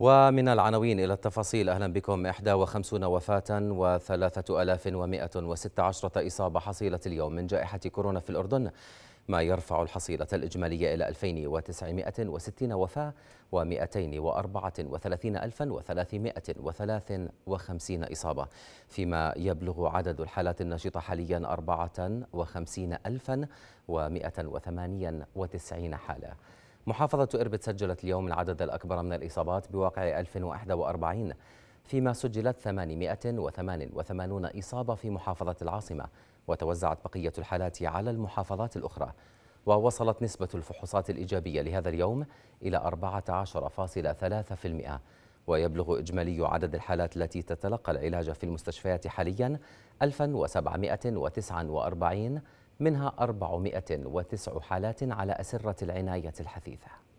ومن العناوين إلى التفاصيل أهلا بكم 51 وفاة و 3116 إصابة حصيلة اليوم من جائحة كورونا في الأردن ما يرفع الحصيلة الإجمالية إلى 2960 وفاة و 234353 إصابة فيما يبلغ عدد الحالات النشطة حاليا 54198 حالة محافظة إربد سجلت اليوم العدد الأكبر من الإصابات بواقع 1041 فيما سجلت 888 إصابة في محافظة العاصمة وتوزعت بقية الحالات على المحافظات الأخرى ووصلت نسبة الفحوصات الإيجابية لهذا اليوم إلى 14.3% ويبلغ إجمالي عدد الحالات التي تتلقى العلاج في المستشفيات حاليا 1749 منها 409 حالات على أسرة العناية الحثيثة